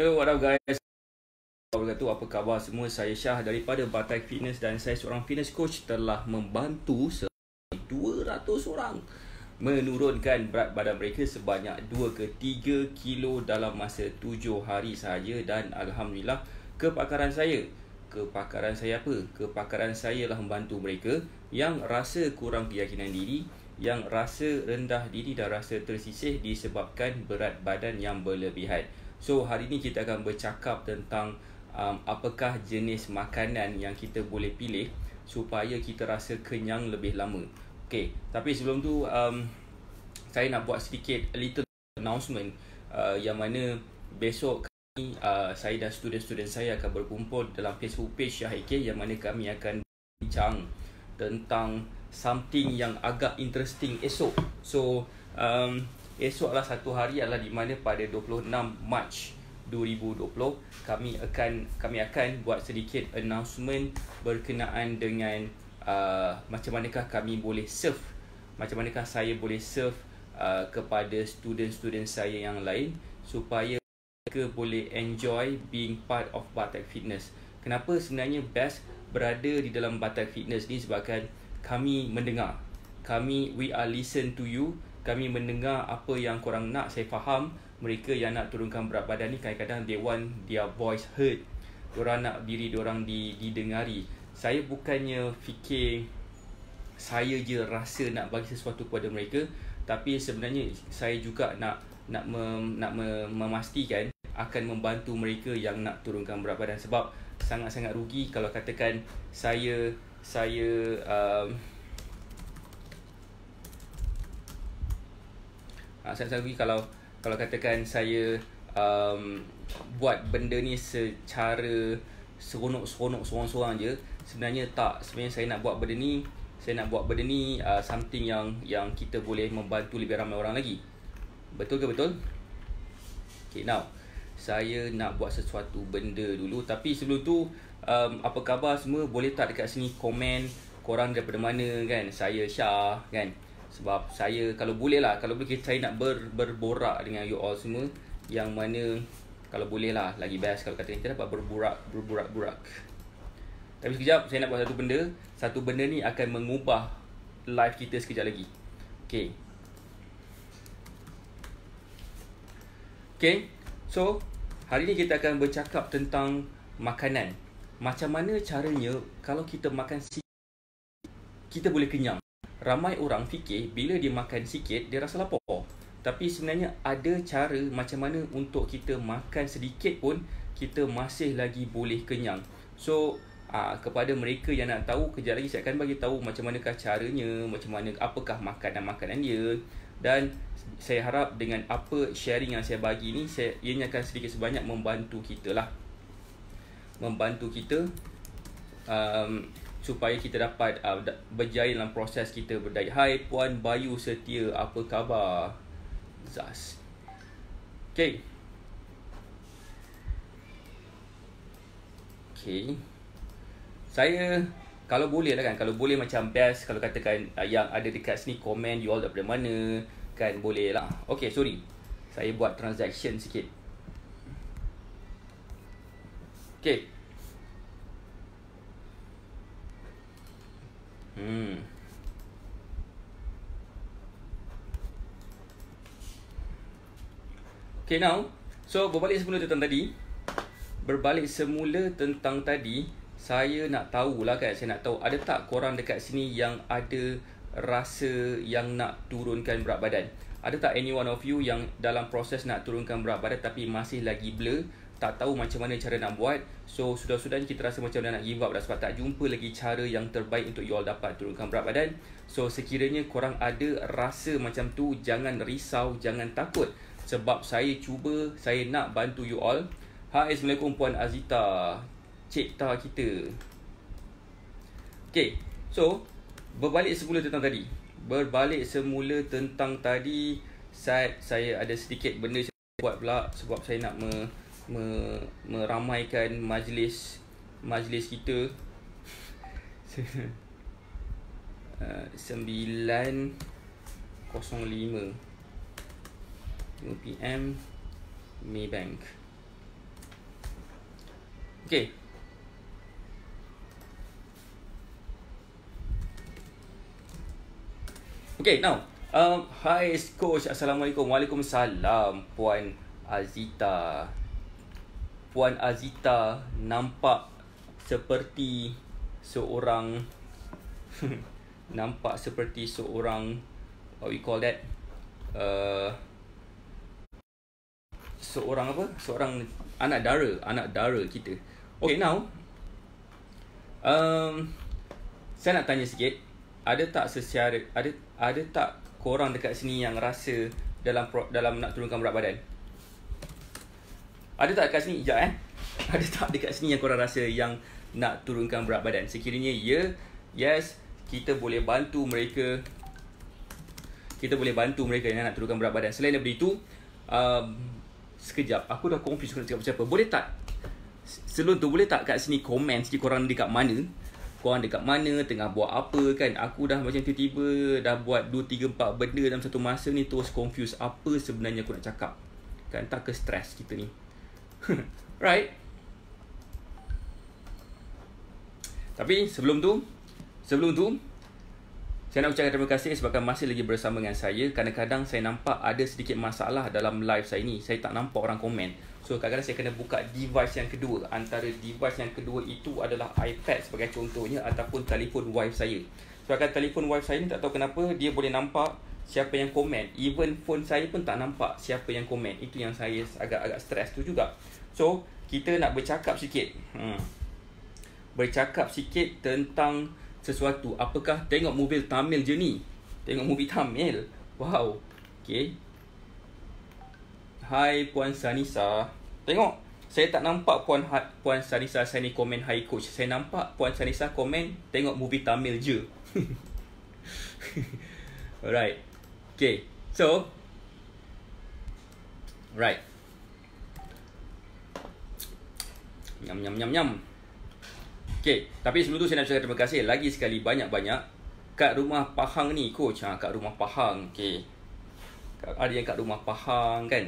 Hello, what up guys? Apa apa khabar semua? Saya Syah daripada Batai Fitness dan saya seorang fitness coach telah membantu 200 orang menurunkan berat badan mereka sebanyak 2 ke 3 kilo dalam masa 7 hari sahaja dan alhamdulillah kepakaran saya kepakaran saya apa? Kepakaran saya lah membantu mereka yang rasa kurang keyakinan diri, yang rasa rendah diri dan rasa tersisih disebabkan berat badan yang berlebihan. So hari ni kita akan bercakap tentang um, apakah jenis makanan yang kita boleh pilih supaya kita rasa kenyang lebih lama. Okay, tapi sebelum tu um, saya nak buat sedikit a little announcement uh, yang mana besok kami, uh, saya dan student-student saya akan berkumpul dalam Facebook page Syah AK yang mana kami akan bincang tentang something yang agak interesting esok. So, um, Esok adalah satu hari adalah di mana pada 26 Mac 2020 kami akan kami akan buat sedikit announcement berkenaan dengan uh, macam manakah kami boleh serve macam manakah saya boleh serve uh, kepada student-student saya yang lain supaya mereka boleh enjoy being part of Batak Fitness. Kenapa sebenarnya best berada di dalam Batak Fitness ni sebabkan kami mendengar. Kami we are listen to you kami mendengar apa yang korang nak saya faham mereka yang nak turunkan berat badan ni kadang-kadang they want their voice heard diorang nak diri diorang di, didengari saya bukannya fikir saya je rasa nak bagi sesuatu kepada mereka tapi sebenarnya saya juga nak nak mem, nak memastikan akan membantu mereka yang nak turunkan berat badan sebab sangat-sangat rugi kalau katakan saya saya um, uh, saya rasa kalau kalau katakan saya um, buat benda ni secara seronok-seronok seorang-seorang je sebenarnya tak sebenarnya saya nak buat benda ni saya nak buat benda ni uh, something yang yang kita boleh membantu lebih ramai orang lagi betul ke betul okay now saya nak buat sesuatu benda dulu tapi sebelum tu um, apa khabar semua boleh tak dekat sini komen korang daripada mana kan saya Syah kan sebab saya kalau boleh lah kalau boleh saya nak ber, berborak dengan you all semua yang mana kalau boleh lah lagi best kalau kata kita dapat berborak berborak burak tapi sekejap saya nak buat satu benda satu benda ni akan mengubah life kita sekejap lagi okay okay so hari ni kita akan bercakap tentang makanan macam mana caranya kalau kita makan si kita boleh kenyang ramai orang fikir bila dia makan sikit dia rasa lapar. Tapi sebenarnya ada cara macam mana untuk kita makan sedikit pun kita masih lagi boleh kenyang. So aa, ah, kepada mereka yang nak tahu kejap lagi saya akan bagi tahu macam mana manakah caranya, macam mana apakah makanan makanan dia dan saya harap dengan apa sharing yang saya bagi ni saya ianya akan sedikit sebanyak membantu kita lah. Membantu kita um, supaya kita dapat uh, berjaya dalam proses kita berdaya. Hai Puan Bayu Setia, apa khabar? Zaz. Okay. Okay. Saya, kalau boleh lah kan, kalau boleh macam best, kalau katakan uh, yang ada dekat sini, komen you all daripada mana, kan boleh lah. Okay, sorry. Saya buat transaction sikit. Okay. Hmm. Okay now So berbalik semula tentang tadi Berbalik semula tentang tadi Saya nak tahulah kan Saya nak tahu ada tak korang dekat sini Yang ada rasa Yang nak turunkan berat badan Ada tak any one of you yang dalam proses Nak turunkan berat badan tapi masih lagi blur tak tahu macam mana cara nak buat so sudah-sudah kita rasa macam dah nak give up dah sebab tak jumpa lagi cara yang terbaik untuk you all dapat turunkan berat badan so sekiranya korang ada rasa macam tu jangan risau jangan takut sebab saya cuba saya nak bantu you all Hai Assalamualaikum Puan Azita Cikta kita Okay So Berbalik semula tentang tadi Berbalik semula tentang tadi saya saya ada sedikit benda saya buat pula Sebab saya nak me- me, meramaikan majlis majlis kita. Ah, sembilan kosong lima UPM Maybank Okay Okay now um, Hi Coach Assalamualaikum Waalaikumsalam Puan Azita Puan Azita nampak seperti seorang nampak seperti seorang what we call that uh, seorang apa seorang anak dara anak dara kita okay now um, saya nak tanya sikit ada tak sesiapa ada ada tak korang dekat sini yang rasa dalam dalam nak turunkan berat badan ada tak kat sini? Ya eh. Ada tak dekat sini yang korang rasa yang nak turunkan berat badan? Sekiranya ya, yes, kita boleh bantu mereka kita boleh bantu mereka yang nak turunkan berat badan. Selain daripada itu, um, sekejap, aku dah confused aku nak cakap macam apa. Boleh tak? Selon tu boleh tak kat sini komen sikit korang dekat mana? Korang dekat mana, tengah buat apa kan? Aku dah macam tiba-tiba dah buat 2, 3, 4 benda dalam satu masa ni terus confused apa sebenarnya aku nak cakap. Kan tak ke stres kita ni? right? Tapi sebelum tu, sebelum tu, saya nak ucapkan terima kasih sebabkan masih lagi bersama dengan saya. Kadang-kadang saya nampak ada sedikit masalah dalam live saya ni. Saya tak nampak orang komen. So kadang-kadang saya kena buka device yang kedua. Antara device yang kedua itu adalah iPad sebagai contohnya ataupun telefon wife saya. Sebabkan telefon wife saya ni tak tahu kenapa dia boleh nampak siapa yang komen even phone saya pun tak nampak siapa yang komen itu yang saya agak-agak stres tu juga so kita nak bercakap sikit hmm. bercakap sikit tentang sesuatu apakah tengok movie Tamil je ni tengok movie Tamil wow okay hai puan Sanisa tengok saya tak nampak puan ha- puan Sanisa saya ni komen hai coach saya nampak puan Sanisa komen tengok movie Tamil je Alright Okay, so right. Nyam nyam nyam nyam. Okay, tapi sebelum tu saya nak cakap terima kasih lagi sekali banyak-banyak kat rumah Pahang ni coach. Ha, kat rumah Pahang. Okay. Ada yang kat rumah Pahang kan.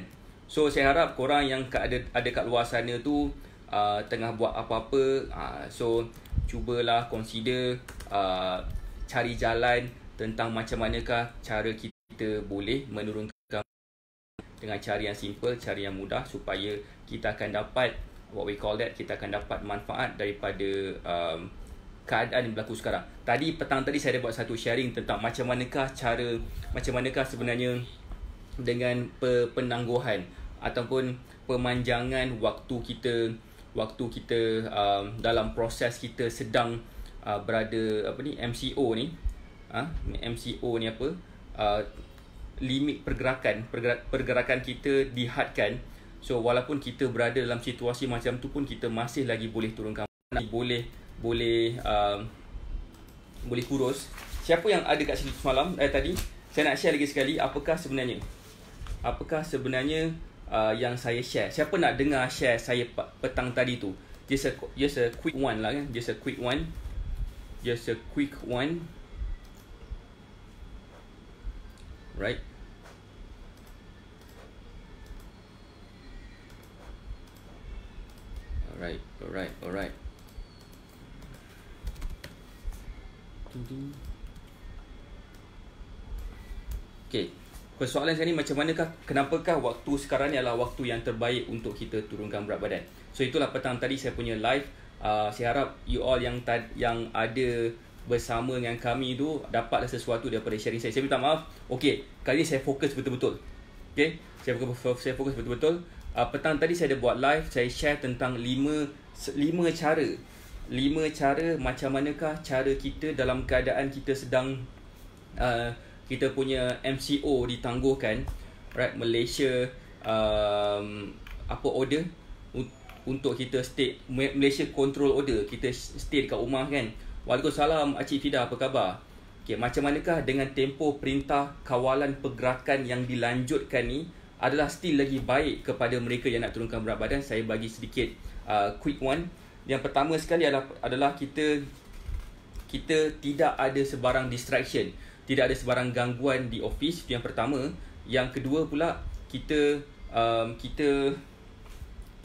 So saya harap korang yang kat ada ada kat luar sana tu uh, tengah buat apa-apa, uh, so cubalah consider uh, cari jalan tentang macam manakah cara kita kita boleh menurunkan dengan cara yang simple, cara yang mudah supaya kita akan dapat what we call that kita akan dapat manfaat daripada um, keadaan yang berlaku sekarang. Tadi petang tadi saya ada buat satu sharing tentang macam manakah cara macam manakah sebenarnya dengan penangguhan ataupun pemanjangan waktu kita waktu kita um, dalam proses kita sedang uh, berada apa ni MCO ni ha? MCO ni apa Uh, limit pergerakan pergerakan kita dihadkan so walaupun kita berada dalam situasi macam tu pun kita masih lagi boleh turunkan berat boleh boleh uh, boleh kurus siapa yang ada kat sini semalam eh tadi saya nak share lagi sekali apakah sebenarnya apakah sebenarnya uh, yang saya share siapa nak dengar share saya petang tadi tu just a just a quick one lah kan just a quick one just a quick one right? Alright, alright, alright. Okay, persoalan saya ni macam manakah, kenapakah waktu sekarang ni adalah waktu yang terbaik untuk kita turunkan berat badan? So itulah petang tadi saya punya live. Uh, saya harap you all yang ta- yang ada bersama dengan kami tu dapatlah sesuatu daripada sharing saya. Saya minta maaf. Okey, kali ni saya fokus betul-betul. Okey, saya fokus saya fokus betul-betul. Uh, petang tadi saya ada buat live, saya share tentang lima lima cara. lima cara macam manakah cara kita dalam keadaan kita sedang uh, kita punya MCO ditangguhkan right Malaysia um, apa order untuk kita stay Malaysia control order kita stay dekat rumah kan Waalaikumsalam Acik Fida, apa khabar? Okay, macam manakah dengan tempoh perintah kawalan pergerakan yang dilanjutkan ni adalah still lagi baik kepada mereka yang nak turunkan berat badan? Saya bagi sedikit uh, quick one. Yang pertama sekali adalah, adalah kita kita tidak ada sebarang distraction. Tidak ada sebarang gangguan di office itu yang pertama. Yang kedua pula kita um, kita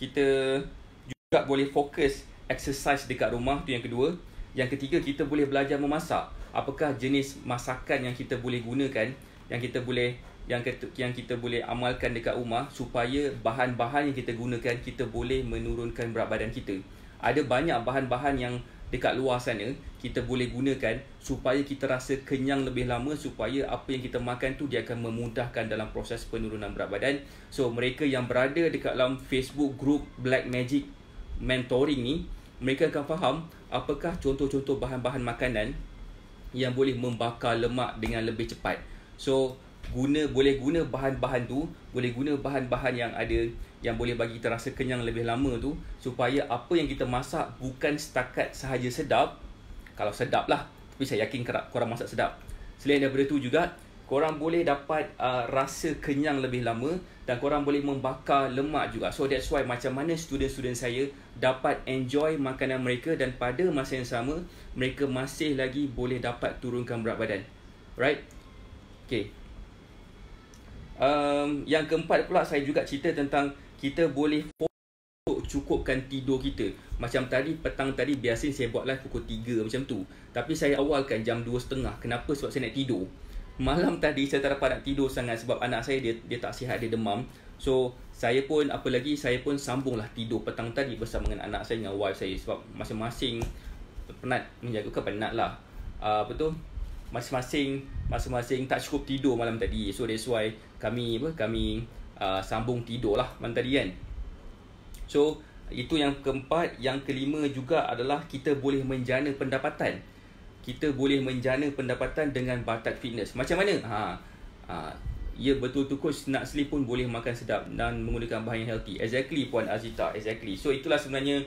kita juga boleh fokus exercise dekat rumah tu yang kedua. Yang ketiga, kita boleh belajar memasak. Apakah jenis masakan yang kita boleh gunakan, yang kita boleh yang kita, yang kita boleh amalkan dekat rumah supaya bahan-bahan yang kita gunakan kita boleh menurunkan berat badan kita. Ada banyak bahan-bahan yang dekat luar sana kita boleh gunakan supaya kita rasa kenyang lebih lama supaya apa yang kita makan tu dia akan memudahkan dalam proses penurunan berat badan. So mereka yang berada dekat dalam Facebook group Black Magic Mentoring ni mereka akan faham apakah contoh-contoh bahan-bahan makanan yang boleh membakar lemak dengan lebih cepat. So guna boleh guna bahan-bahan tu, boleh guna bahan-bahan yang ada yang boleh bagi kita rasa kenyang lebih lama tu supaya apa yang kita masak bukan setakat sahaja sedap. Kalau sedap lah, tapi saya yakin korang masak sedap. Selain daripada tu juga, korang boleh dapat uh, rasa kenyang lebih lama dan korang boleh membakar lemak juga. So that's why macam mana student-student saya dapat enjoy makanan mereka dan pada masa yang sama mereka masih lagi boleh dapat turunkan berat badan. Right? Okay. Um, yang keempat pula saya juga cerita tentang kita boleh cukupkan tidur kita. Macam tadi petang tadi biasanya saya buat live pukul 3 macam tu. Tapi saya awalkan jam 2.30. Kenapa? Sebab saya nak tidur malam tadi saya tak dapat nak tidur sangat sebab anak saya dia dia tak sihat dia demam so saya pun apa lagi saya pun sambunglah tidur petang tadi bersama dengan anak saya dengan wife saya sebab masing-masing penat menjaga ke penat lah uh, ah, apa tu masing-masing masing-masing tak cukup tidur malam tadi so that's why kami apa kami uh, sambung tidur lah malam tadi kan so itu yang keempat yang kelima juga adalah kita boleh menjana pendapatan kita boleh menjana pendapatan dengan batat fitness. Macam mana? Ha. ha. Ya betul tu coach nak sleep pun boleh makan sedap dan menggunakan bahan yang healthy. Exactly puan Azita, exactly. So itulah sebenarnya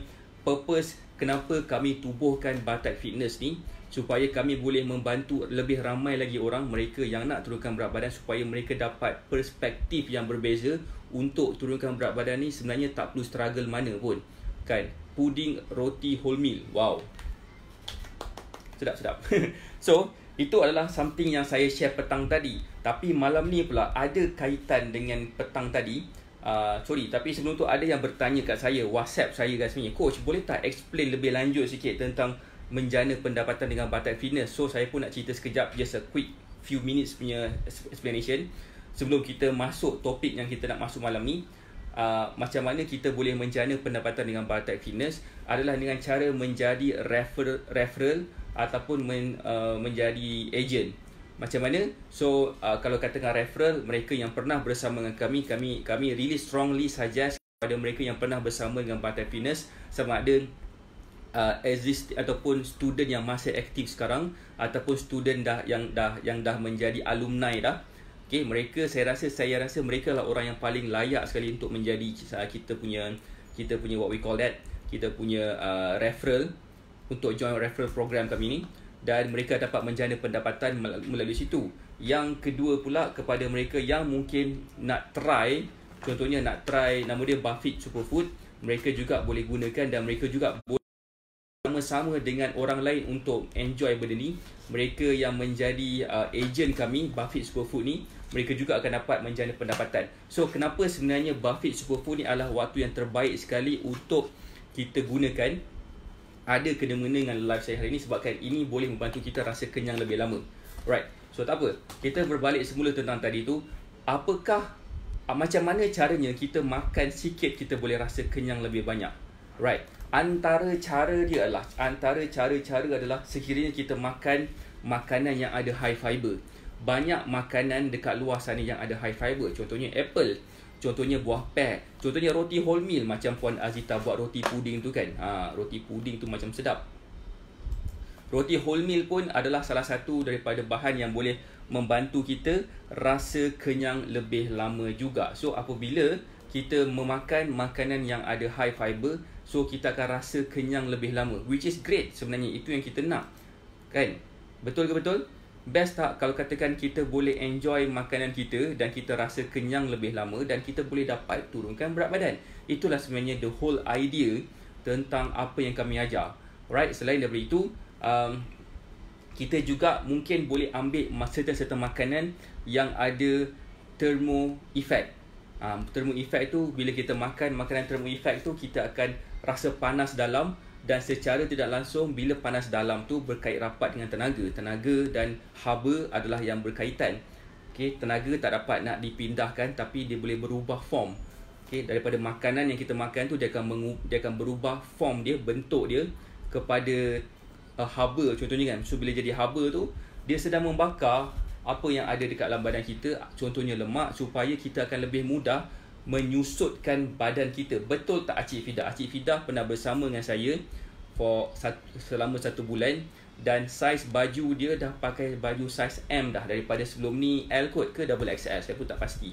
purpose kenapa kami tubuhkan batat fitness ni supaya kami boleh membantu lebih ramai lagi orang mereka yang nak turunkan berat badan supaya mereka dapat perspektif yang berbeza untuk turunkan berat badan ni sebenarnya tak perlu struggle mana pun kan puding roti wholemeal wow sedap sedap so itu adalah something yang saya share petang tadi tapi malam ni pula ada kaitan dengan petang tadi uh, sorry tapi sebelum tu ada yang bertanya kat saya whatsapp saya guys ni coach boleh tak explain lebih lanjut sikit tentang menjana pendapatan dengan batal fitness so saya pun nak cerita sekejap just a quick few minutes punya explanation sebelum kita masuk topik yang kita nak masuk malam ni Uh, macam mana kita boleh menjana pendapatan dengan Bartek Fitness adalah dengan cara menjadi referral, referral ataupun men, uh, menjadi agent macam mana so uh, kalau katakan referral mereka yang pernah bersama dengan kami kami kami really strongly suggest kepada mereka yang pernah bersama dengan Pantai Fitness sama ada uh, exist ataupun student yang masih aktif sekarang ataupun student dah yang dah yang dah menjadi alumni dah okay, mereka saya rasa saya rasa mereka lah orang yang paling layak sekali untuk menjadi uh, kita punya kita punya what we call that kita punya uh, referral untuk join referral program kami ni dan mereka dapat menjana pendapatan melalui situ. Yang kedua pula kepada mereka yang mungkin nak try contohnya nak try nama dia buffet Superfood, mereka juga boleh gunakan dan mereka juga boleh sama-sama dengan orang lain untuk enjoy benda ni. Mereka yang menjadi uh, agent kami buffet Superfood ni, mereka juga akan dapat menjana pendapatan. So kenapa sebenarnya buffet Superfood ni adalah waktu yang terbaik sekali untuk kita gunakan ada kena-mengena dengan live saya hari ini sebabkan ini boleh membantu kita rasa kenyang lebih lama. Right. So tak apa. Kita berbalik semula tentang tadi tu. Apakah ah, macam mana caranya kita makan sikit kita boleh rasa kenyang lebih banyak. Right. Antara cara dia adalah antara cara-cara adalah sekiranya kita makan makanan yang ada high fiber. Banyak makanan dekat luar sana yang ada high fiber. Contohnya apple contohnya buah pek contohnya roti wholemeal macam puan Azita buat roti puding tu kan ha roti puding tu macam sedap roti wholemeal pun adalah salah satu daripada bahan yang boleh membantu kita rasa kenyang lebih lama juga so apabila kita memakan makanan yang ada high fiber so kita akan rasa kenyang lebih lama which is great sebenarnya itu yang kita nak kan betul ke betul best tak kalau katakan kita boleh enjoy makanan kita dan kita rasa kenyang lebih lama dan kita boleh dapat turunkan berat badan. Itulah sebenarnya the whole idea tentang apa yang kami ajar. Alright, selain daripada itu, um, kita juga mungkin boleh ambil masa serta makanan yang ada thermo effect. Um, thermo effect tu bila kita makan makanan thermo effect tu kita akan rasa panas dalam dan secara tidak langsung bila panas dalam tu berkait rapat dengan tenaga tenaga dan haba adalah yang berkaitan okey tenaga tak dapat nak dipindahkan tapi dia boleh berubah form okey daripada makanan yang kita makan tu dia akan mengu- dia akan berubah form dia bentuk dia kepada uh, haba contohnya kan so bila jadi haba tu dia sedang membakar apa yang ada dekat dalam badan kita contohnya lemak supaya kita akan lebih mudah menyusutkan badan kita. Betul tak Acik Fidah? Acik Fidah pernah bersama dengan saya for satu, selama satu bulan dan saiz baju dia dah pakai baju saiz M dah daripada sebelum ni L kot ke double XL saya pun tak pasti.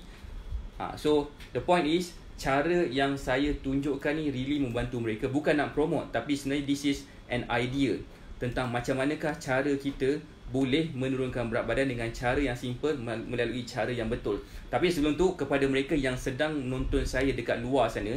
Ha, so the point is cara yang saya tunjukkan ni really membantu mereka bukan nak promote tapi sebenarnya this is an idea tentang macam manakah cara kita boleh menurunkan berat badan dengan cara yang simple melalui cara yang betul. Tapi sebelum tu kepada mereka yang sedang nonton saya dekat luar sana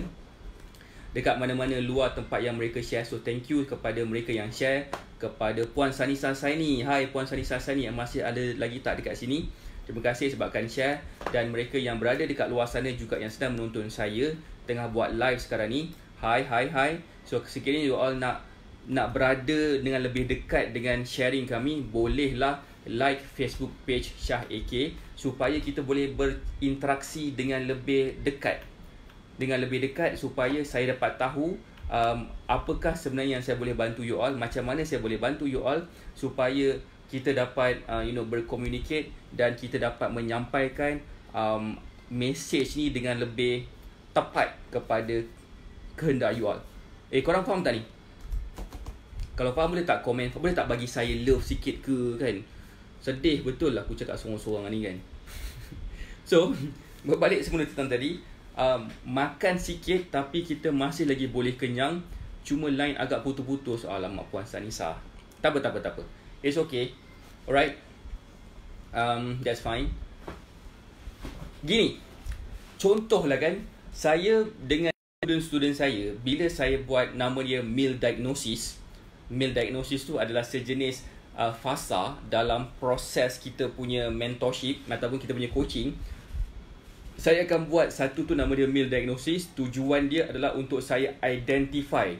dekat mana-mana luar tempat yang mereka share so thank you kepada mereka yang share kepada puan Sanisa Saini. Hai puan Sanisa Saini yang masih ada lagi tak dekat sini. Terima kasih sebabkan share dan mereka yang berada dekat luar sana juga yang sedang menonton saya tengah buat live sekarang ni. Hai hai hai. So sekiranya you all nak nak berada dengan lebih dekat dengan sharing kami bolehlah like Facebook page Shah AK supaya kita boleh berinteraksi dengan lebih dekat dengan lebih dekat supaya saya dapat tahu um, apakah sebenarnya yang saya boleh bantu you all macam mana saya boleh bantu you all supaya kita dapat uh, you know berkomunikate dan kita dapat menyampaikan um, message ni dengan lebih tepat kepada kehendak you all eh korang faham tak ni kalau faham boleh tak komen Boleh tak bagi saya love sikit ke kan Sedih betul lah aku cakap sorang-sorang ni kan So Berbalik semula tentang tadi um, Makan sikit tapi kita masih lagi boleh kenyang Cuma line agak putus-putus Alamak ah, Puan Sanisa Tak apa tak It's okay Alright um, That's fine Gini Contohlah kan Saya dengan student-student saya Bila saya buat nama dia meal diagnosis male diagnosis tu adalah sejenis uh, fasa dalam proses kita punya mentorship ataupun kita punya coaching saya akan buat satu tu nama dia meal diagnosis tujuan dia adalah untuk saya identify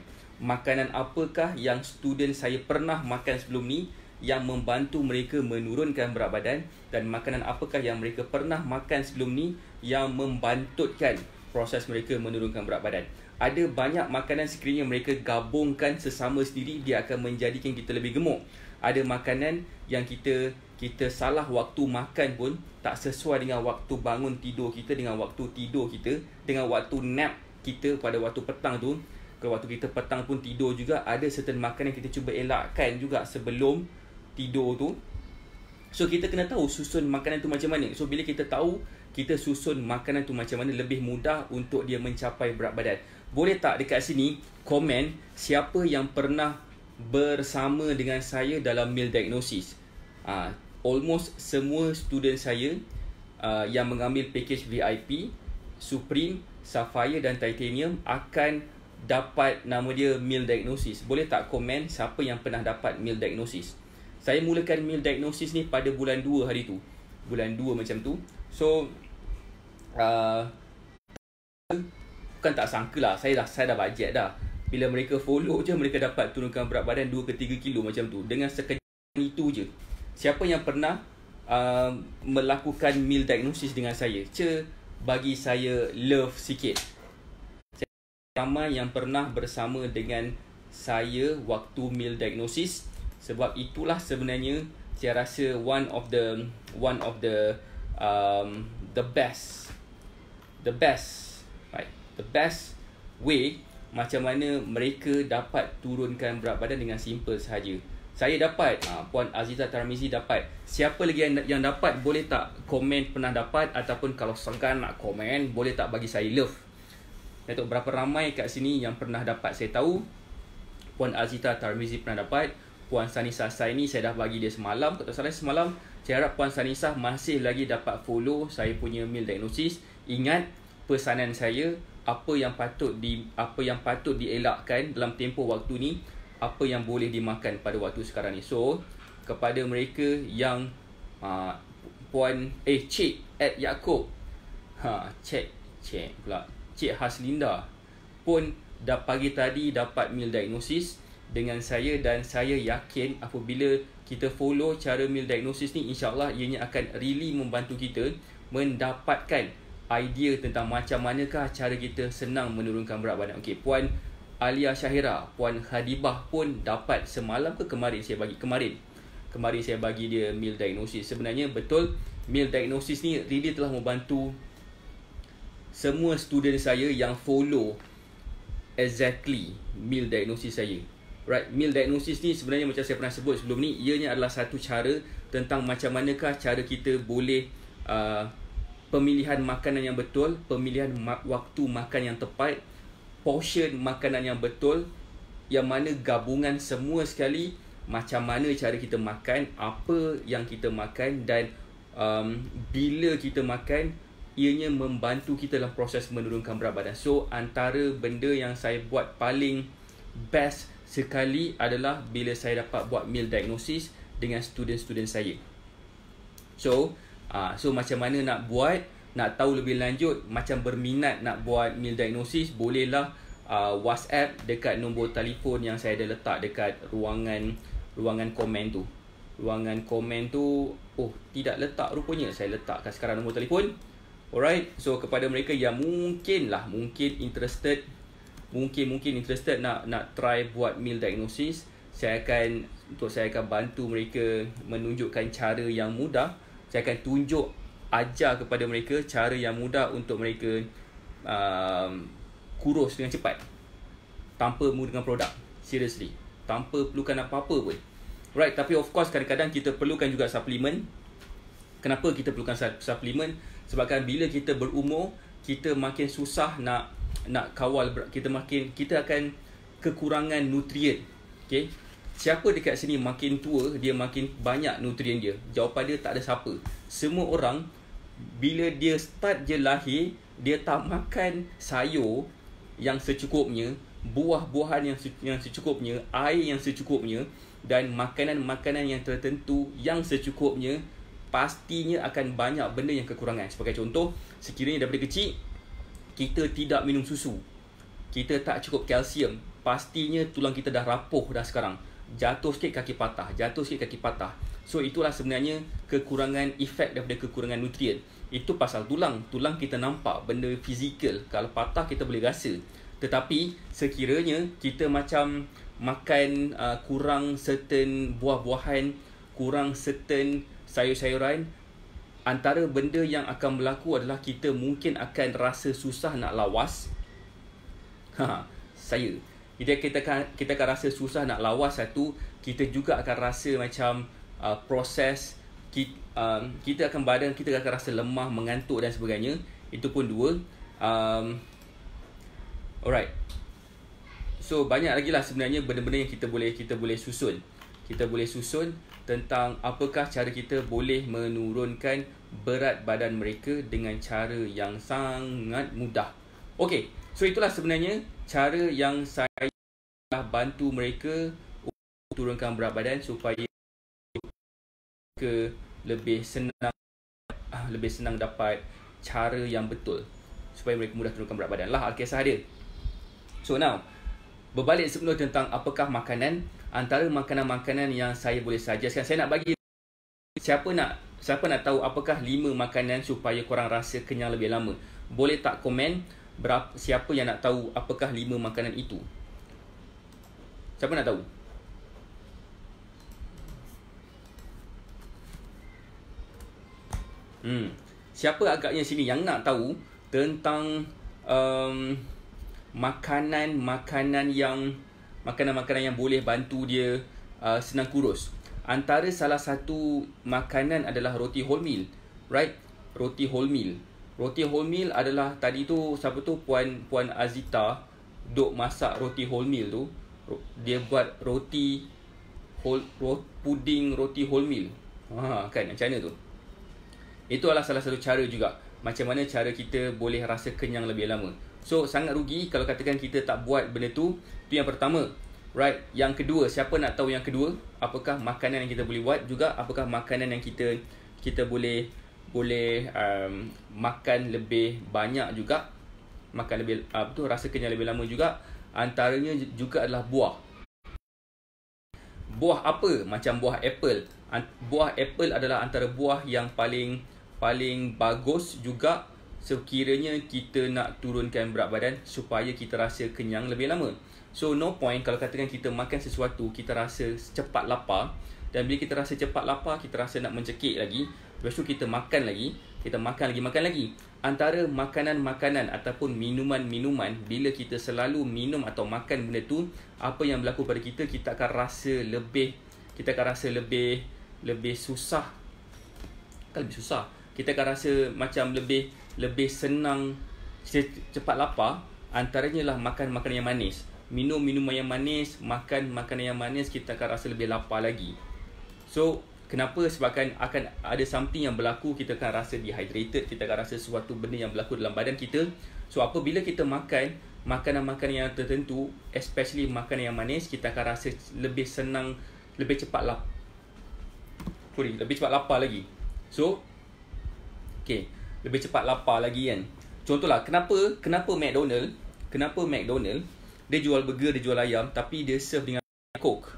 makanan apakah yang student saya pernah makan sebelum ni yang membantu mereka menurunkan berat badan dan makanan apakah yang mereka pernah makan sebelum ni yang membantutkan proses mereka menurunkan berat badan ada banyak makanan sekiranya mereka gabungkan sesama sendiri dia akan menjadikan kita lebih gemuk. Ada makanan yang kita kita salah waktu makan pun tak sesuai dengan waktu bangun tidur kita dengan waktu tidur kita dengan waktu nap kita pada waktu petang tu ke waktu kita petang pun tidur juga ada certain makanan yang kita cuba elakkan juga sebelum tidur tu so kita kena tahu susun makanan tu macam mana so bila kita tahu kita susun makanan tu macam mana lebih mudah untuk dia mencapai berat badan boleh tak dekat sini komen siapa yang pernah bersama dengan saya dalam meal diagnosis. Uh, almost semua student saya uh, yang mengambil package VIP, Supreme, Sapphire dan Titanium akan dapat nama dia meal diagnosis. Boleh tak komen siapa yang pernah dapat meal diagnosis? Saya mulakan meal diagnosis ni pada bulan 2 hari tu. Bulan 2 macam tu. So, uh, bukan tak sangka lah saya dah saya dah bajet dah bila mereka follow je mereka dapat turunkan berat badan 2 ke 3 kilo macam tu dengan sekejap itu je siapa yang pernah uh, melakukan meal diagnosis dengan saya ce bagi saya love sikit ramai yang pernah bersama dengan saya waktu meal diagnosis sebab itulah sebenarnya saya rasa one of the one of the um, the best the best the best way macam mana mereka dapat turunkan berat badan dengan simple sahaja. Saya dapat, uh, Puan Aziza Tarmizi dapat. Siapa lagi yang, yang dapat boleh tak komen pernah dapat ataupun kalau sengkan nak komen boleh tak bagi saya love. Datuk berapa ramai kat sini yang pernah dapat saya tahu Puan Azita Tarmizi pernah dapat Puan Sanisa saya ni saya dah bagi dia semalam Kata salah semalam Saya harap Puan Sanisa masih lagi dapat follow saya punya meal diagnosis Ingat pesanan saya apa yang patut di apa yang patut dielakkan dalam tempoh waktu ni apa yang boleh dimakan pada waktu sekarang ni so kepada mereka yang uh, puan eh cik at Yaakob ha cik cik pula cik Haslinda pun dah pagi tadi dapat meal diagnosis dengan saya dan saya yakin apabila kita follow cara meal diagnosis ni insyaAllah ianya akan really membantu kita mendapatkan idea tentang macam manakah cara kita senang menurunkan berat badan. Okey, Puan Alia Syahira, Puan Khadibah pun dapat semalam ke kemarin saya bagi? Kemarin. Kemarin saya bagi dia meal diagnosis. Sebenarnya betul meal diagnosis ni really telah membantu semua student saya yang follow exactly meal diagnosis saya. Right, meal diagnosis ni sebenarnya macam saya pernah sebut sebelum ni, ianya adalah satu cara tentang macam manakah cara kita boleh uh, pemilihan makanan yang betul, pemilihan ma- waktu makan yang tepat, portion makanan yang betul, yang mana gabungan semua sekali, macam mana cara kita makan, apa yang kita makan dan um, bila kita makan, ianya membantu kita dalam proses menurunkan berat badan. So, antara benda yang saya buat paling best sekali adalah bila saya dapat buat meal diagnosis dengan student-student saya. So, Uh, so macam mana nak buat, nak tahu lebih lanjut, macam berminat nak buat meal diagnosis, bolehlah uh, WhatsApp dekat nombor telefon yang saya ada letak dekat ruangan ruangan komen tu. Ruangan komen tu, oh tidak letak rupanya saya letakkan sekarang nombor telefon. Alright, so kepada mereka yang mungkin lah, mungkin interested, mungkin mungkin interested nak nak try buat meal diagnosis, saya akan untuk saya akan bantu mereka menunjukkan cara yang mudah saya akan tunjuk ajar kepada mereka cara yang mudah untuk mereka um, kurus dengan cepat tanpa menggunakan produk seriously tanpa perlukan apa-apa pun right tapi of course kadang-kadang kita perlukan juga suplemen kenapa kita perlukan suplemen sebabkan bila kita berumur kita makin susah nak nak kawal kita makin kita akan kekurangan nutrien okay. Siapa dekat sini makin tua dia makin banyak nutrien dia? Jawapan dia tak ada siapa. Semua orang bila dia start je lahir dia tak makan sayur yang secukupnya, buah-buahan yang secukupnya, air yang secukupnya dan makanan-makanan yang tertentu yang secukupnya pastinya akan banyak benda yang kekurangan. Sebagai contoh, sekiranya daripada kecil kita tidak minum susu, kita tak cukup kalsium, pastinya tulang kita dah rapuh dah sekarang jatuh sikit kaki patah, jatuh sikit kaki patah. So itulah sebenarnya kekurangan efek daripada kekurangan nutrien. Itu pasal tulang. Tulang kita nampak benda fizikal. Kalau patah kita boleh rasa. Tetapi sekiranya kita macam makan uh, kurang certain buah-buahan, kurang certain sayur-sayuran, antara benda yang akan berlaku adalah kita mungkin akan rasa susah nak lawas. Ha, saya kita kita akan kita akan rasa susah nak lawas satu kita juga akan rasa macam uh, proses kita, um, kita akan badan kita akan rasa lemah mengantuk dan sebagainya itu pun dua um, alright so banyak lagi lah sebenarnya benda-benda yang kita boleh kita boleh susun kita boleh susun tentang apakah cara kita boleh menurunkan berat badan mereka dengan cara yang sangat mudah. Okay, so itulah sebenarnya cara yang saya bantu mereka untuk turunkan berat badan supaya ke lebih senang ah, lebih senang dapat cara yang betul supaya mereka mudah turunkan berat badan lah kisah dia so now berbalik sebenarnya tentang apakah makanan antara makanan-makanan yang saya boleh suggestkan saya nak bagi siapa nak siapa nak tahu apakah lima makanan supaya korang rasa kenyang lebih lama boleh tak komen berapa, siapa yang nak tahu apakah lima makanan itu? Siapa nak tahu? Hmm. Siapa agaknya sini yang nak tahu tentang um, makanan-makanan yang makanan-makanan yang boleh bantu dia uh, senang kurus? Antara salah satu makanan adalah roti wholemeal, right? Roti wholemeal roti wholemeal adalah tadi tu siapa tu puan puan Azita duk masak roti wholemeal tu dia buat roti whole, roti puding roti wholemeal ha kan macam mana tu itu adalah salah satu cara juga macam mana cara kita boleh rasa kenyang lebih lama so sangat rugi kalau katakan kita tak buat benda tu tu yang pertama right yang kedua siapa nak tahu yang kedua apakah makanan yang kita boleh buat juga apakah makanan yang kita kita boleh boleh um, makan lebih banyak juga makan lebih uh, apa tu rasa kenyang lebih lama juga antaranya juga adalah buah buah apa macam buah apple buah apple adalah antara buah yang paling paling bagus juga sekiranya kita nak turunkan berat badan supaya kita rasa kenyang lebih lama so no point kalau katakan kita makan sesuatu kita rasa cepat lapar dan bila kita rasa cepat lapar kita rasa nak mencekik lagi Lepas tu kita makan lagi Kita makan lagi, makan lagi Antara makanan-makanan ataupun minuman-minuman Bila kita selalu minum atau makan benda tu Apa yang berlaku pada kita, kita akan rasa lebih Kita akan rasa lebih Lebih susah Kan lebih susah Kita akan rasa macam lebih Lebih senang Cepat lapar Antaranya lah makan makanan yang manis Minum minuman yang manis Makan makanan yang manis Kita akan rasa lebih lapar lagi So Kenapa? Sebabkan akan ada something yang berlaku Kita akan rasa dehydrated Kita akan rasa sesuatu benda yang berlaku dalam badan kita So apabila kita makan Makanan-makanan yang tertentu Especially makanan yang manis Kita akan rasa lebih senang Lebih cepat lap Sorry, lebih cepat lapar lagi So Okay Lebih cepat lapar lagi kan Contohlah, kenapa kenapa McDonald Kenapa McDonald Dia jual burger, dia jual ayam Tapi dia serve dengan Coke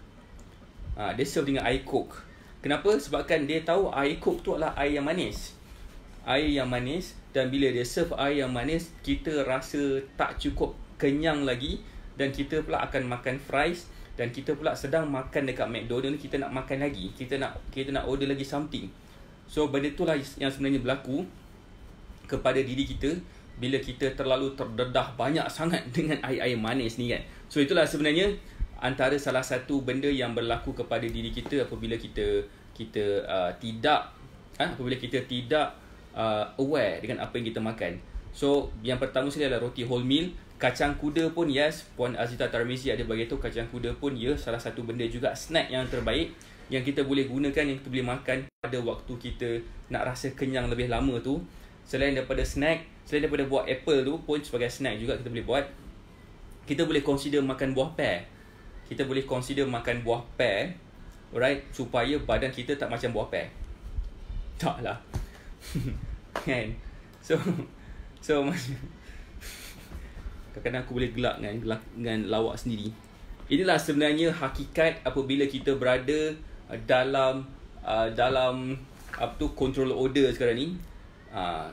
ha, Dia serve dengan air Coke Kenapa? Sebabkan dia tahu air kok tu adalah air yang manis. Air yang manis dan bila dia serve air yang manis, kita rasa tak cukup kenyang lagi dan kita pula akan makan fries dan kita pula sedang makan dekat McDonald's kita nak makan lagi. Kita nak kita nak order lagi something. So benda lah yang sebenarnya berlaku kepada diri kita bila kita terlalu terdedah banyak sangat dengan air-air manis ni kan. So itulah sebenarnya antara salah satu benda yang berlaku kepada diri kita apabila kita kita uh, tidak uh, apabila kita tidak uh, aware dengan apa yang kita makan. So yang pertama sekali adalah roti wholemeal, kacang kuda pun yes, Puan Azita Tarmizi ada bagi tahu kacang kuda pun ya salah satu benda juga snack yang terbaik yang kita boleh gunakan yang kita boleh makan pada waktu kita nak rasa kenyang lebih lama tu. Selain daripada snack, selain daripada buah apple tu pun sebagai snack juga kita boleh buat. Kita boleh consider makan buah pear kita boleh consider makan buah pear right supaya badan kita tak macam buah pear taklah kan so so kadang-kadang aku boleh gelak dengan gelak dengan lawak sendiri inilah sebenarnya hakikat apabila kita berada uh, dalam uh, dalam apa tu control order sekarang ni uh,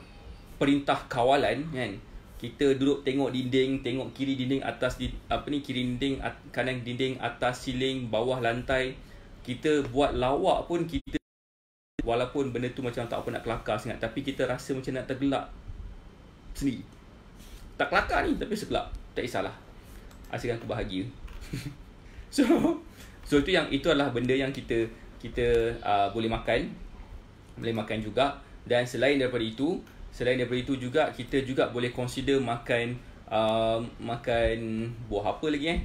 perintah kawalan kan kita duduk tengok dinding, tengok kiri dinding, atas di, apa ni kiri dinding, at, kanan dinding, atas siling, bawah lantai. Kita buat lawak pun kita walaupun benda tu macam tak apa nak kelakar sangat tapi kita rasa macam nak tergelak sendiri. Tak kelakar ni tapi segelak. Tak kisahlah. Asalkan aku bahagia. so so itu yang itu adalah benda yang kita kita uh, boleh makan. Boleh makan juga dan selain daripada itu selain daripada itu juga kita juga boleh consider makan uh, makan buah apa lagi eh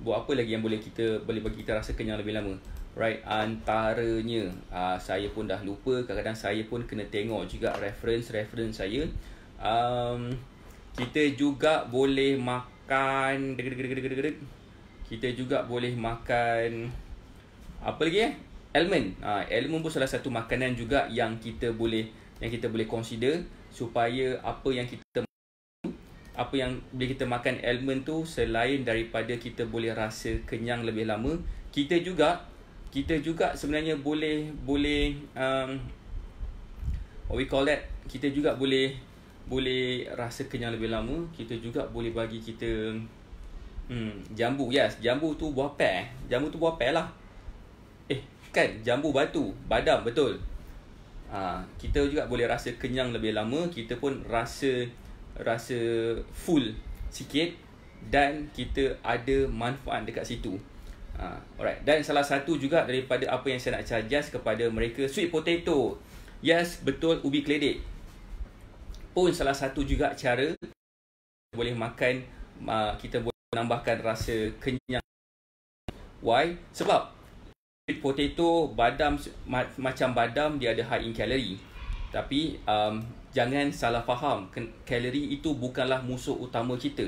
buah apa lagi yang boleh kita boleh bagi kita rasa kenyang lebih lama right antaranya uh, saya pun dah lupa kadang-kadang saya pun kena tengok juga reference reference saya um, kita juga boleh makan kita juga boleh makan apa lagi eh almond ah uh, almond pun salah satu makanan juga yang kita boleh yang kita boleh consider supaya apa yang kita apa yang bila kita makan almond tu selain daripada kita boleh rasa kenyang lebih lama kita juga kita juga sebenarnya boleh boleh um, what we call that kita juga boleh boleh rasa kenyang lebih lama kita juga boleh bagi kita hmm, jambu yes jambu tu buah pear jambu tu buah pear lah eh kan jambu batu badam betul ha, kita juga boleh rasa kenyang lebih lama kita pun rasa rasa full sikit dan kita ada manfaat dekat situ ha, alright dan salah satu juga daripada apa yang saya nak suggest kepada mereka sweet potato yes betul ubi kledek pun salah satu juga cara boleh makan kita boleh menambahkan rasa kenyang why sebab Sweet potato badam macam badam dia ada high in calorie. Tapi um, jangan salah faham, kalori itu bukanlah musuh utama kita.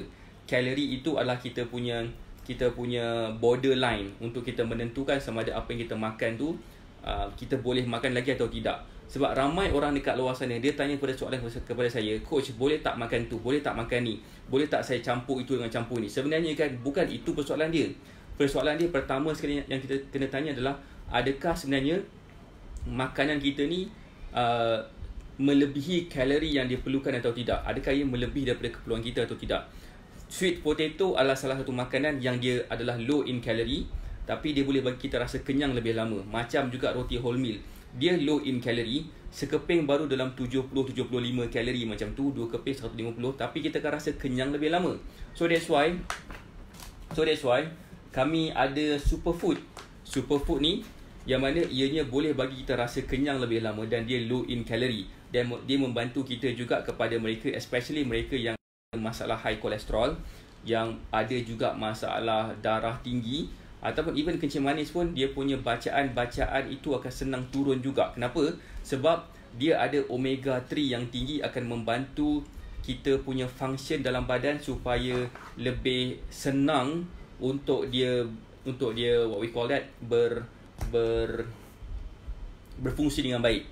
Kalori itu adalah kita punya kita punya borderline untuk kita menentukan sama ada apa yang kita makan tu uh, kita boleh makan lagi atau tidak. Sebab ramai orang dekat luar sana dia tanya kepada soalan kepada saya, coach boleh tak makan tu, boleh tak makan ni, boleh tak saya campur itu dengan campur ni. Sebenarnya kan bukan itu persoalan dia persoalan dia pertama sekali yang kita kena tanya adalah adakah sebenarnya makanan kita ni uh, melebihi kalori yang dia perlukan atau tidak? Adakah ia melebihi daripada keperluan kita atau tidak? Sweet potato adalah salah satu makanan yang dia adalah low in kalori, tapi dia boleh bagi kita rasa kenyang lebih lama. Macam juga roti wholemeal. Dia low in kalori, sekeping baru dalam 70-75 kalori macam tu, dua keping 150 tapi kita akan rasa kenyang lebih lama. So that's why, so that's why, kami ada superfood. Superfood ni yang mana ianya boleh bagi kita rasa kenyang lebih lama dan dia low in calorie. Dan dia membantu kita juga kepada mereka especially mereka yang masalah high cholesterol yang ada juga masalah darah tinggi ataupun even kencing manis pun dia punya bacaan-bacaan itu akan senang turun juga. Kenapa? Sebab dia ada omega 3 yang tinggi akan membantu kita punya function dalam badan supaya lebih senang untuk dia untuk dia what we call that ber ber berfungsi dengan baik.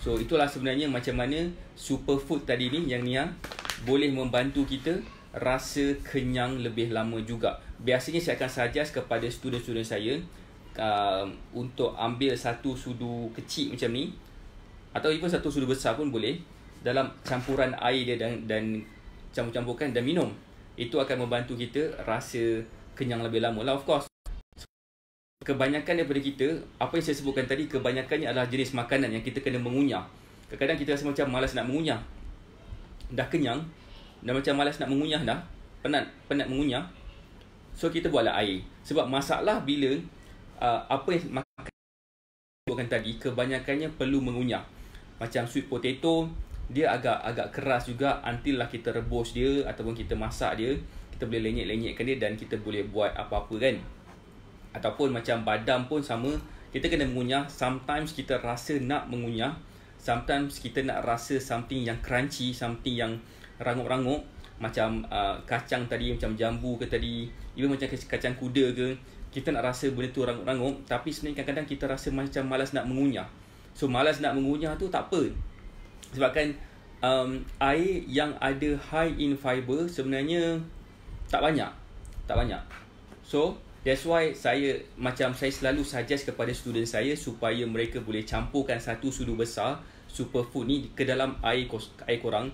So itulah sebenarnya macam mana superfood tadi ni yang ni ah, boleh membantu kita rasa kenyang lebih lama juga. Biasanya saya akan suggest kepada student-student saya uh, untuk ambil satu sudu kecil macam ni atau even satu sudu besar pun boleh dalam campuran air dia dan dan campur-campurkan dan minum. Itu akan membantu kita rasa kenyang lebih lama lah of course. Kebanyakan daripada kita, apa yang saya sebutkan tadi, kebanyakannya adalah jenis makanan yang kita kena mengunyah. Kadang-kadang kita rasa macam malas nak mengunyah. Dah kenyang, dah macam malas nak mengunyah dah, penat, penat mengunyah. So kita buatlah air. Sebab masalah bila uh, apa yang makanan sebutkan tadi, kebanyakannya perlu mengunyah. Macam sweet potato, dia agak agak keras juga until lah kita rebus dia ataupun kita masak dia kita boleh lenyek-lenyekkan dia dan kita boleh buat apa-apa kan ataupun macam badam pun sama kita kena mengunyah sometimes kita rasa nak mengunyah sometimes kita nak rasa something yang crunchy something yang rangup-rangup macam uh, kacang tadi macam jambu ke tadi even macam kacang kuda ke kita nak rasa benda tu rangup-rangup tapi sebenarnya kadang-kadang kita rasa macam malas nak mengunyah so malas nak mengunyah tu tak apa sebabkan um, air yang ada high in fiber sebenarnya tak banyak tak banyak so that's why saya macam saya selalu suggest kepada student saya supaya mereka boleh campurkan satu sudu besar superfood ni ke dalam air air korang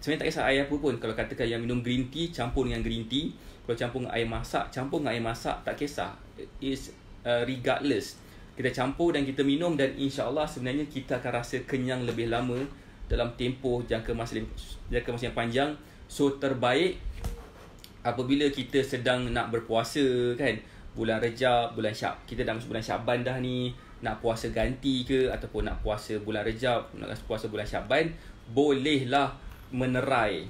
sebenarnya tak kisah air apa pun kalau katakan yang minum green tea campur dengan green tea kalau campur dengan air masak campur dengan air masak tak kisah is uh, regardless kita campur dan kita minum dan insyaallah sebenarnya kita akan rasa kenyang lebih lama dalam tempoh jangka masa jangka masa yang panjang so terbaik apabila kita sedang nak berpuasa kan bulan Rejab, bulan syak Kita dah masuk bulan Syaban dah ni, nak puasa ganti ke ataupun nak puasa bulan Rejab, nak puasa bulan Syaban, bolehlah menerai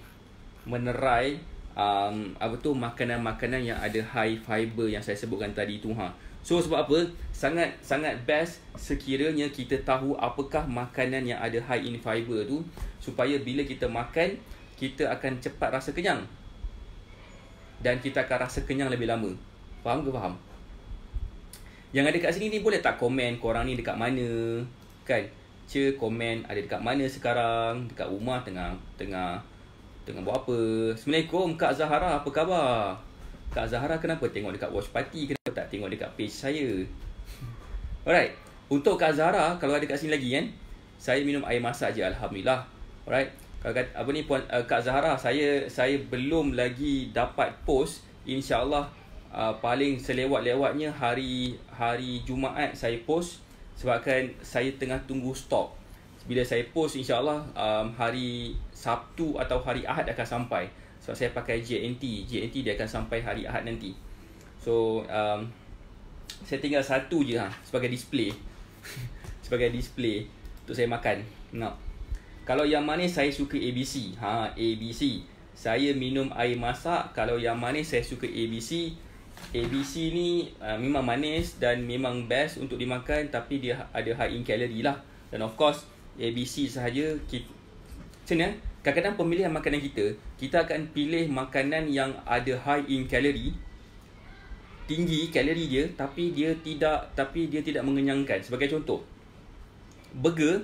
menerai um, apa tu makanan-makanan yang ada high fiber yang saya sebutkan tadi tu ha. So sebab apa? Sangat sangat best sekiranya kita tahu apakah makanan yang ada high in fiber tu supaya bila kita makan kita akan cepat rasa kenyang dan kita akan rasa kenyang lebih lama. Faham ke faham? Yang ada kat sini ni boleh tak komen korang ni dekat mana? Kan? Ce komen ada dekat mana sekarang? Dekat rumah tengah tengah tengah buat apa? Assalamualaikum Kak Zahara, apa khabar? Kak Zahara kenapa tengok dekat watch party kenapa tak tengok dekat page saya? Alright. Untuk Kak Zahara kalau ada kat sini lagi kan? Saya minum air masak je alhamdulillah. Alright. Eh, apa ni puan uh, Kak Zahara saya saya belum lagi dapat post insyaallah uh, paling selewat-lewatnya hari hari Jumaat saya post sebabkan saya tengah tunggu stok bila saya post insyaallah um, hari Sabtu atau hari Ahad akan sampai sebab saya pakai JNT JNT dia akan sampai hari Ahad nanti so um, saya tinggal satu je ha, sebagai display sebagai display untuk saya makan nak no. Kalau yang manis saya suka ABC. Ha ABC. Saya minum air masak kalau yang manis saya suka ABC. ABC ni uh, memang manis dan memang best untuk dimakan tapi dia ada high in calorie lah. Dan of course ABC sahaja kita macam mana? Eh? Kadang-kadang pemilihan makanan kita, kita akan pilih makanan yang ada high in calorie tinggi kalori dia tapi dia tidak tapi dia tidak mengenyangkan. Sebagai contoh, burger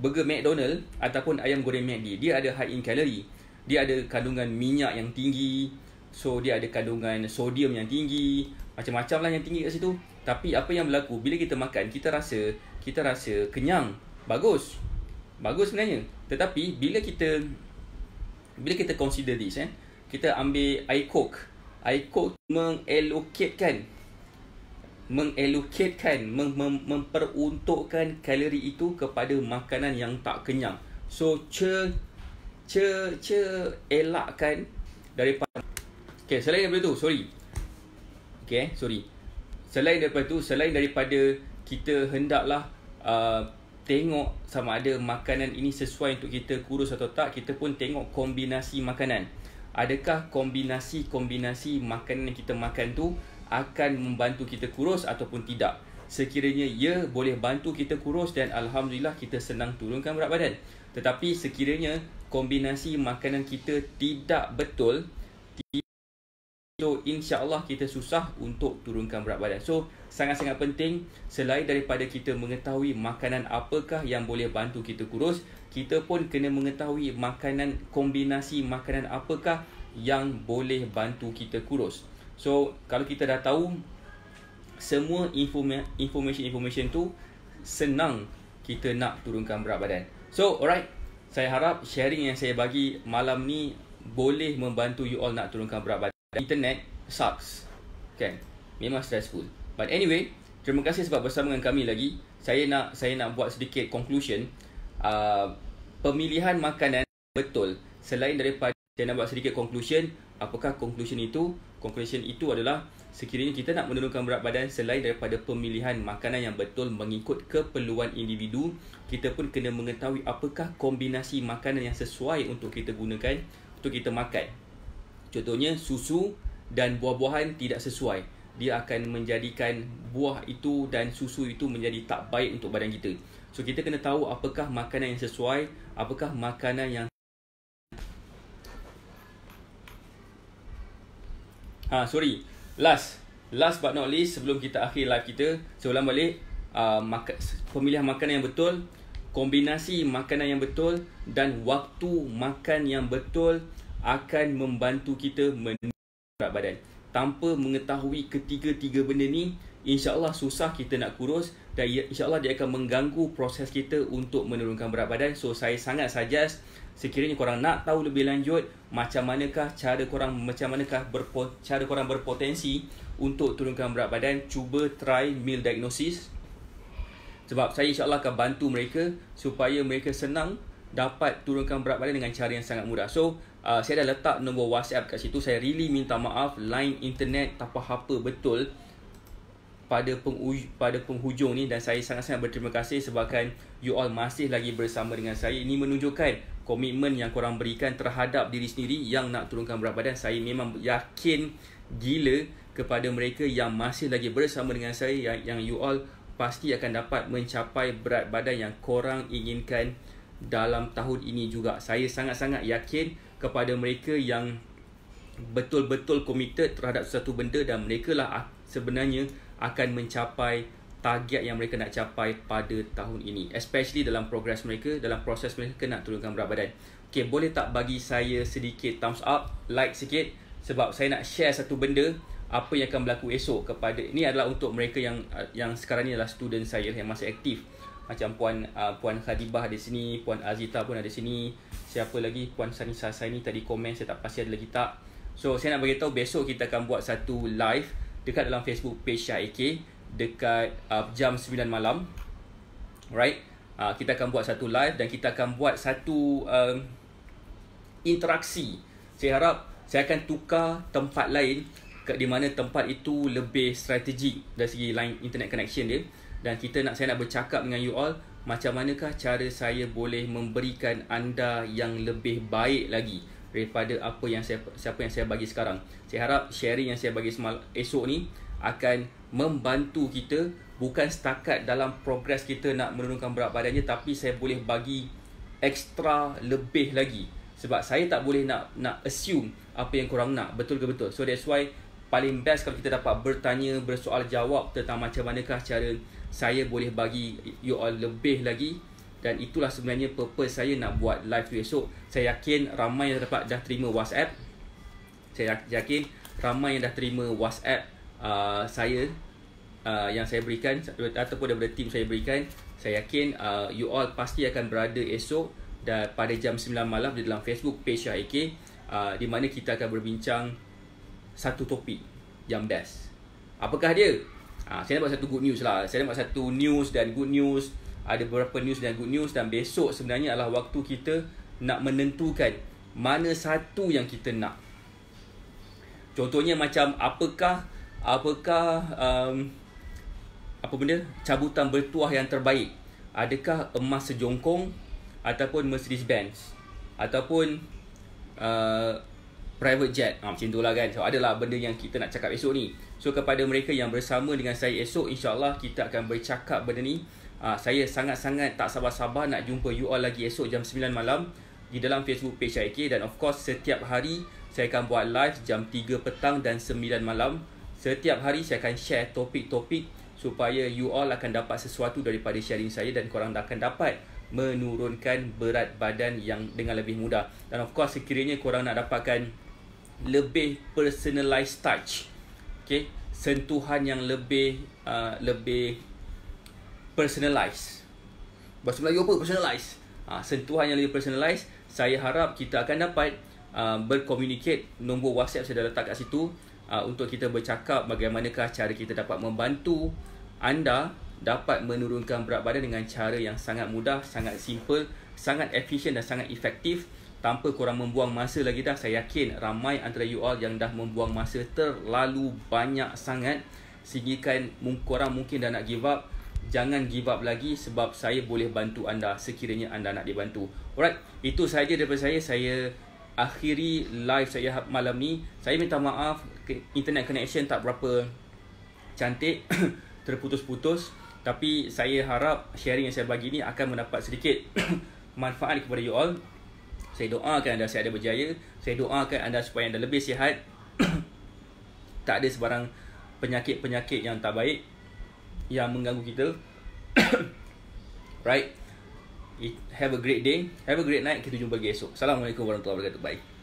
burger McDonald ataupun ayam goreng McD. Dia ada high in calorie. Dia ada kandungan minyak yang tinggi. So, dia ada kandungan sodium yang tinggi. Macam-macam lah yang tinggi kat situ. Tapi apa yang berlaku, bila kita makan, kita rasa kita rasa kenyang. Bagus. Bagus sebenarnya. Tetapi, bila kita bila kita consider this, eh, kita ambil air coke. Air coke mengallocatekan mengelokatkan mem- mem- memperuntukkan kalori itu kepada makanan yang tak kenyang. So ce ce ce elakkan daripada Okay, selain daripada tu, sorry. Okay, eh, sorry. Selain daripada tu, selain daripada kita hendaklah uh, tengok sama ada makanan ini sesuai untuk kita kurus atau tak, kita pun tengok kombinasi makanan. Adakah kombinasi-kombinasi makanan yang kita makan tu akan membantu kita kurus ataupun tidak. Sekiranya ia boleh bantu kita kurus dan alhamdulillah kita senang turunkan berat badan. Tetapi sekiranya kombinasi makanan kita tidak betul, so insya-Allah kita susah untuk turunkan berat badan. So sangat-sangat penting selain daripada kita mengetahui makanan apakah yang boleh bantu kita kurus, kita pun kena mengetahui makanan kombinasi makanan apakah yang boleh bantu kita kurus. So kalau kita dah tahu semua information-information tu senang kita nak turunkan berat badan. So alright, saya harap sharing yang saya bagi malam ni boleh membantu you all nak turunkan berat badan. Internet sucks. Kan? Memang stressful. But anyway, terima kasih sebab bersama dengan kami lagi. Saya nak saya nak buat sedikit conclusion. Uh, pemilihan makanan betul. Selain daripada saya nak buat sedikit conclusion, apakah conclusion itu? conclusion itu adalah sekiranya kita nak menurunkan berat badan selain daripada pemilihan makanan yang betul mengikut keperluan individu, kita pun kena mengetahui apakah kombinasi makanan yang sesuai untuk kita gunakan untuk kita makan. Contohnya susu dan buah-buahan tidak sesuai. Dia akan menjadikan buah itu dan susu itu menjadi tak baik untuk badan kita. So kita kena tahu apakah makanan yang sesuai, apakah makanan yang Ha, sorry. Last. Last but not least, sebelum kita akhir live kita, seulang balik, uh, maka, pemilihan makanan yang betul, kombinasi makanan yang betul dan waktu makan yang betul akan membantu kita berat badan. Tanpa mengetahui ketiga-tiga benda ni, insyaAllah susah kita nak kurus dan ya-, insyaAllah dia akan mengganggu proses kita untuk menurunkan berat badan. So, saya sangat suggest sekiranya korang nak tahu lebih lanjut macam manakah cara korang macam manakah berpo, cara korang berpotensi untuk turunkan berat badan cuba try meal diagnosis sebab saya insyaallah akan bantu mereka supaya mereka senang dapat turunkan berat badan dengan cara yang sangat mudah. So, uh, saya dah letak nombor WhatsApp kat situ. Saya really minta maaf line internet tak apa-apa betul pada penghuj- pada penghujung ni dan saya sangat-sangat berterima kasih sebabkan you all masih lagi bersama dengan saya. Ini menunjukkan komitmen yang korang berikan terhadap diri sendiri yang nak turunkan berat badan saya memang yakin gila kepada mereka yang masih lagi bersama dengan saya yang, yang you all pasti akan dapat mencapai berat badan yang korang inginkan dalam tahun ini juga saya sangat-sangat yakin kepada mereka yang betul-betul committed terhadap satu benda dan mereka lah sebenarnya akan mencapai target yang mereka nak capai pada tahun ini especially dalam progress mereka dalam proses mereka nak turunkan berat badan Okay, boleh tak bagi saya sedikit thumbs up like sikit sebab saya nak share satu benda apa yang akan berlaku esok kepada ini adalah untuk mereka yang yang sekarang ni adalah student saya yang masih aktif macam puan uh, puan Khadibah ada sini puan Azita pun ada sini siapa lagi puan Sanisa saya ni tadi komen saya tak pasti ada lagi tak so saya nak bagi tahu besok kita akan buat satu live dekat dalam Facebook page Syah AK dekat uh, jam 9 malam. Right? Uh, kita akan buat satu live dan kita akan buat satu um, interaksi. Saya harap saya akan tukar tempat lain ke di mana tempat itu lebih strategik dari segi line internet connection dia dan kita nak saya nak bercakap dengan you all macam manakah cara saya boleh memberikan anda yang lebih baik lagi daripada apa yang saya siapa yang saya bagi sekarang. Saya harap sharing yang saya bagi semal esok ni akan membantu kita bukan setakat dalam progres kita nak menurunkan berat badannya tapi saya boleh bagi extra lebih lagi sebab saya tak boleh nak nak assume apa yang kurang nak betul ke betul so that's why paling best kalau kita dapat bertanya bersoal jawab tentang macam manakah cara saya boleh bagi you all lebih lagi dan itulah sebenarnya purpose saya nak buat live esok saya yakin ramai yang dapat dah terima whatsapp saya ya-, yakin ramai yang dah terima whatsapp uh, saya uh, yang saya berikan ataupun daripada tim saya berikan saya yakin uh, you all pasti akan berada esok dan pada jam 9 malam di dalam Facebook page saya IK uh, di mana kita akan berbincang satu topik jam das apakah dia uh, saya nampak satu good news lah saya nampak satu news dan good news ada beberapa news dan good news dan besok sebenarnya adalah waktu kita nak menentukan mana satu yang kita nak Contohnya macam apakah apakah um, apa benda cabutan bertuah yang terbaik? Adakah emas sejongkong ataupun Mercedes Benz ataupun uh, private jet? Ha, macam itulah kan. So adalah benda yang kita nak cakap esok ni. So kepada mereka yang bersama dengan saya esok insya-Allah kita akan bercakap benda ni. Ha, saya sangat-sangat tak sabar-sabar nak jumpa you all lagi esok jam 9 malam di dalam Facebook page IK dan of course setiap hari saya akan buat live jam 3 petang dan 9 malam Setiap hari saya akan share topik-topik supaya you all akan dapat sesuatu daripada sharing saya dan korang akan dapat menurunkan berat badan yang dengan lebih mudah. Dan of course sekiranya korang nak dapatkan lebih personalized touch. okey, Sentuhan yang lebih uh, lebih personalized. Bahasa Melayu apa? Personalized. Ha, sentuhan yang lebih personalized. Saya harap kita akan dapat uh, berkomunikasi. Nombor WhatsApp saya dah letak kat situ uh, untuk kita bercakap bagaimanakah cara kita dapat membantu anda dapat menurunkan berat badan dengan cara yang sangat mudah, sangat simple, sangat efisien dan sangat efektif tanpa kurang membuang masa lagi dah. Saya yakin ramai antara you all yang dah membuang masa terlalu banyak sangat sehinggakan korang mungkin dah nak give up. Jangan give up lagi sebab saya boleh bantu anda sekiranya anda nak dibantu. Alright, itu sahaja daripada saya. Saya akhiri live saya malam ni. Saya minta maaf internet connection tak berapa cantik terputus-putus tapi saya harap sharing yang saya bagi ni akan mendapat sedikit manfaat kepada you all saya doakan anda saya ada berjaya saya doakan anda supaya anda lebih sihat tak ada sebarang penyakit-penyakit yang tak baik yang mengganggu kita right have a great day have a great night kita jumpa lagi esok assalamualaikum warahmatullahi wabarakatuh bye